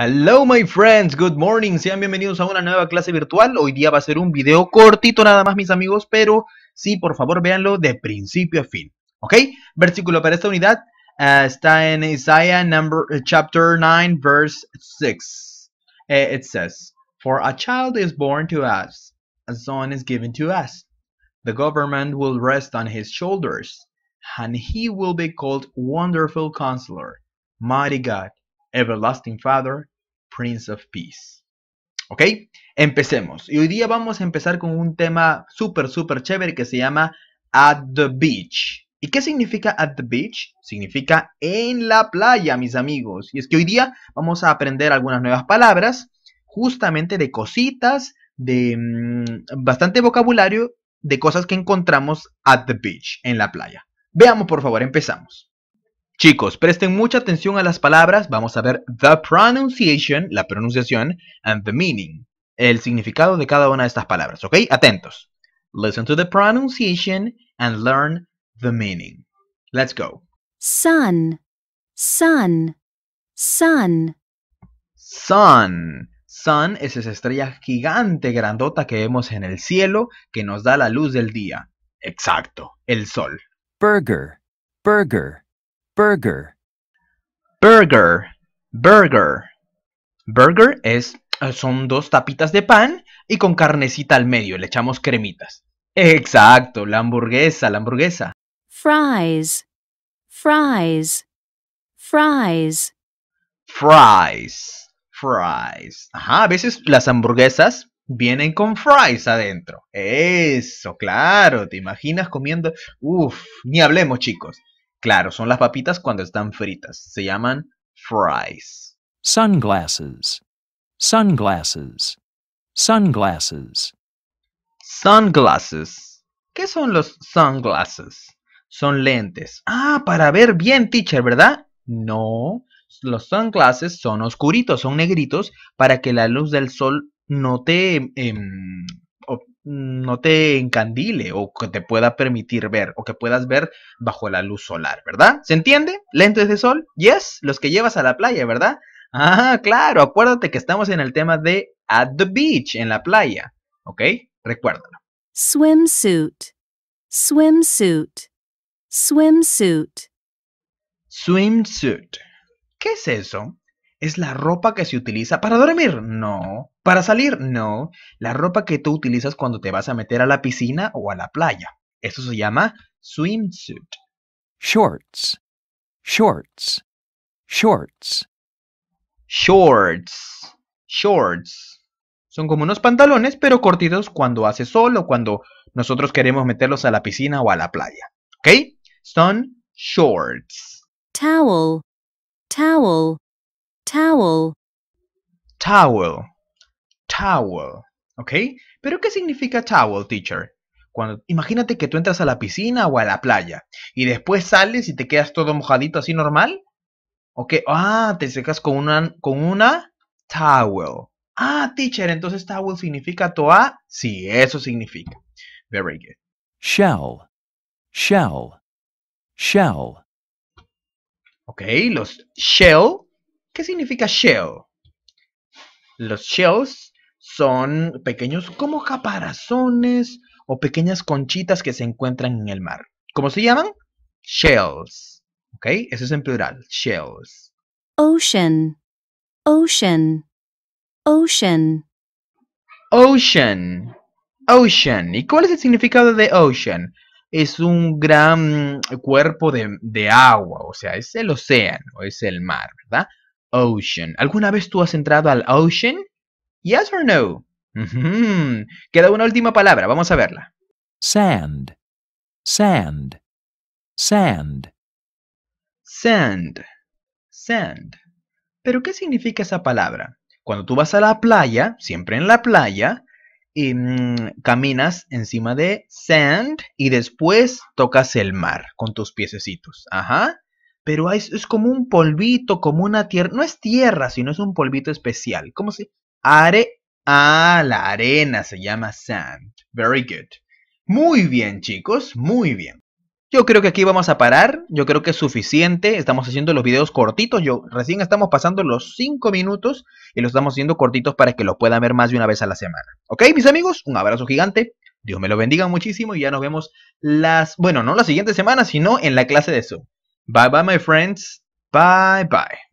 Hello my friends, good morning, sean bienvenidos a una nueva clase virtual. Hoy día va a ser un video cortito nada más mis amigos, pero sí, por favor véanlo de principio a fin. ¿Ok? Versículo para esta unidad eh, está en Isaiah number, eh, chapter 9 verse 6. Eh, it says, For a child is born to us, a son is given to us. The government will rest on his shoulders, and he will be called Wonderful Counselor, Mighty God. Everlasting Father, Prince of Peace. ¿Ok? Empecemos. Y hoy día vamos a empezar con un tema súper, súper chévere que se llama At the Beach. ¿Y qué significa at the beach? Significa en la playa, mis amigos. Y es que hoy día vamos a aprender algunas nuevas palabras, justamente de cositas, de mm, bastante vocabulario, de cosas que encontramos at the beach, en la playa. Veamos, por favor, empezamos. Chicos, presten mucha atención a las palabras. Vamos a ver the pronunciation, la pronunciación, and the meaning, el significado de cada una de estas palabras. ¿Ok? Atentos. Listen to the pronunciation and learn the meaning. Let's go. Sun, sun, sun. Sun. Sun es esa estrella gigante, grandota que vemos en el cielo que nos da la luz del día. Exacto, el sol. Burger, burger burger. Burger, burger. Burger es, eh, son dos tapitas de pan y con carnecita al medio, le echamos cremitas. Exacto, la hamburguesa, la hamburguesa. Fries, fries, fries. Fries, fries. Ajá, a veces las hamburguesas vienen con fries adentro. Eso, claro, te imaginas comiendo... Uf, ni hablemos chicos. Claro, son las papitas cuando están fritas. Se llaman fries. Sunglasses. Sunglasses. Sunglasses. Sunglasses. ¿Qué son los sunglasses? Son lentes. Ah, para ver bien, teacher, ¿verdad? No. Los sunglasses son oscuritos, son negritos, para que la luz del sol no te em, o no te encandile o que te pueda permitir ver o que puedas ver bajo la luz solar, ¿verdad? ¿Se entiende? Lentes de sol, yes, los que llevas a la playa, ¿verdad? Ah, claro, acuérdate que estamos en el tema de at the beach, en la playa, ¿ok? Recuérdalo. Swimsuit, swimsuit, swimsuit. Swimsuit. ¿Qué es eso? ¿Es la ropa que se utiliza para dormir? No. Para salir, no. La ropa que tú utilizas cuando te vas a meter a la piscina o a la playa. Eso se llama swimsuit. Shorts. Shorts. Shorts. Shorts. Shorts. Son como unos pantalones, pero cortitos cuando hace sol o cuando nosotros queremos meterlos a la piscina o a la playa. ¿Ok? Son shorts. Towel. Towel. Towel. Towel towel, ¿ok? Pero ¿qué significa towel, teacher? Cuando, imagínate que tú entras a la piscina o a la playa y después sales y te quedas todo mojadito así normal. Ok, ah, te secas con una, con una towel. Ah, teacher, entonces towel significa toa. Sí, eso significa. Very good. Shell Shell Shell Ok, los shell. ¿Qué significa shell? Los shells son pequeños como caparazones o pequeñas conchitas que se encuentran en el mar. ¿Cómo se llaman? Shells. ¿Ok? Eso es en plural. Shells. Ocean. Ocean. Ocean. Ocean. Ocean. ¿Y cuál es el significado de ocean? Es un gran cuerpo de, agua, o sea, es el océano, es el mar, ¿verdad? Ocean. ¿Alguna vez tú has entrado al ocean? Yes or no? Queda una última palabra, vamos a verla. Sand, sand, sand. Sand, sand. ¿Pero qué significa esa palabra? Cuando tú vas a la playa, siempre en la playa, y, em, caminas encima de sand y después tocas el mar con tus piececitos. Ajá. Pero es, es como un polvito, como una tierra. No es tierra, sino es un polvito especial. ¿Cómo si, Are a la arena se llama sand. Very good. Muy bien, chicos, muy bien. Yo creo que aquí vamos a parar, yo creo que es suficiente, estamos haciendo los videos cortitos, yo recién estamos pasando los 5 minutos y los estamos haciendo cortitos para que los puedan ver más de una vez a la semana. ¿Ok, mis amigos? Un abrazo gigante, Dios me lo bendiga muchísimo y ya nos vemos las, bueno, no la siguiente semana, sino en la clase de Zoom. Bye bye, my friends, bye bye.